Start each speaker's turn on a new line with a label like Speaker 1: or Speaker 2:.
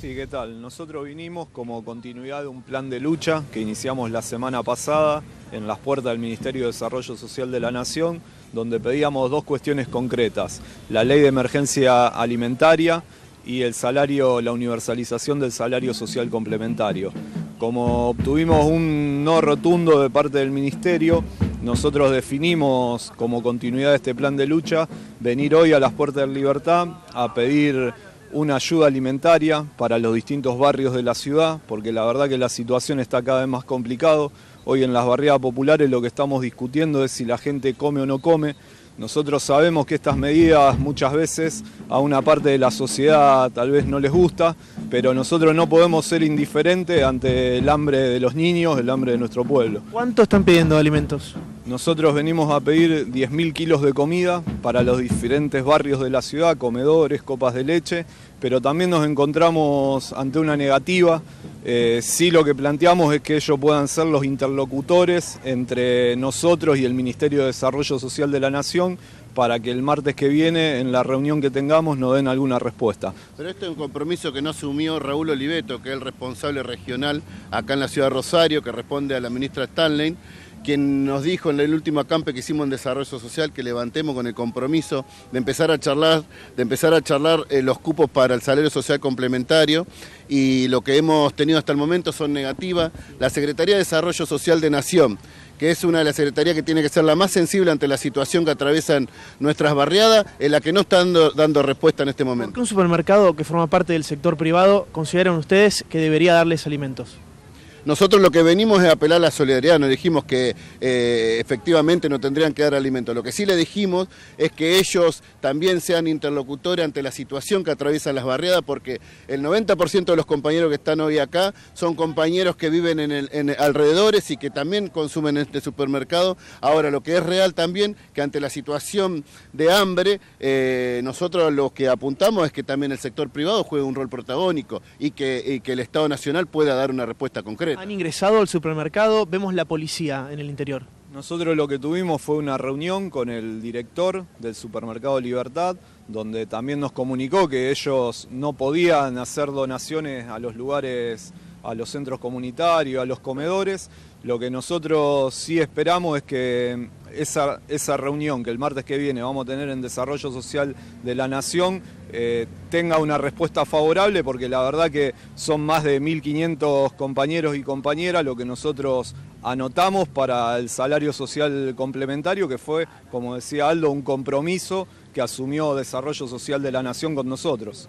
Speaker 1: Sí, ¿qué tal? Nosotros vinimos como continuidad de un plan de lucha que iniciamos la semana pasada en las puertas del Ministerio de Desarrollo Social de la Nación, donde pedíamos dos cuestiones concretas, la ley de emergencia alimentaria y el salario, la universalización del salario social complementario. Como obtuvimos un no rotundo de parte del Ministerio, nosotros definimos como continuidad de este plan de lucha venir hoy a las puertas de libertad a pedir una ayuda alimentaria para los distintos barrios de la ciudad, porque la verdad que la situación está cada vez más complicada. Hoy en las barriadas populares lo que estamos discutiendo es si la gente come o no come. Nosotros sabemos que estas medidas muchas veces a una parte de la sociedad tal vez no les gusta, pero nosotros no podemos ser indiferentes ante el hambre de los niños, el hambre de nuestro pueblo.
Speaker 2: ¿Cuánto están pidiendo alimentos?
Speaker 1: Nosotros venimos a pedir 10.000 kilos de comida para los diferentes barrios de la ciudad, comedores, copas de leche, pero también nos encontramos ante una negativa. Eh, sí lo que planteamos es que ellos puedan ser los interlocutores entre nosotros y el Ministerio de Desarrollo Social de la Nación para que el martes que viene, en la reunión que tengamos, nos den alguna respuesta.
Speaker 3: Pero esto es un compromiso que no asumió Raúl Oliveto, que es el responsable regional acá en la ciudad de Rosario, que responde a la ministra Stanley quien nos dijo en el último acampe que hicimos en desarrollo social que levantemos con el compromiso de empezar a charlar, de empezar a charlar eh, los cupos para el salario social complementario y lo que hemos tenido hasta el momento son negativas. La Secretaría de Desarrollo Social de Nación que es una de las secretarías que tiene que ser la más sensible ante la situación que atraviesan nuestras barriadas, en la que no están dando, respuesta en este momento.
Speaker 2: un supermercado que forma parte del sector privado consideran ustedes que debería darles alimentos?
Speaker 3: Nosotros lo que venimos es apelar a la solidaridad, no dijimos que eh, efectivamente no tendrían que dar alimento. Lo que sí le dijimos es que ellos también sean interlocutores ante la situación que atraviesan las barriadas, porque el 90% de los compañeros que están hoy acá son compañeros que viven en, alrededores y que también consumen este supermercado. Ahora, lo que es real también, que ante la situación de hambre, eh, nosotros lo que apuntamos es que también el sector privado juegue un rol protagónico y que el Estado Nacional pueda dar una respuesta concreta.
Speaker 2: Han ingresado al supermercado, vemos la policía en el interior.
Speaker 3: Nosotros lo que tuvimos fue una reunión con el director
Speaker 1: del supermercado Libertad, donde también nos comunicó que ellos no podían hacer donaciones a los lugares, a los centros comunitarios, a los comedores. Lo que nosotros sí esperamos es que esa, reunión que el martes que viene vamos a tener en Desarrollo Social de la Nación eh, tenga una respuesta favorable, porque la verdad que son más de 1.500 compañeros y compañeras lo que nosotros anotamos para el salario social complementario, que fue, como decía Aldo, un compromiso que asumió Desarrollo Social de la Nación con nosotros.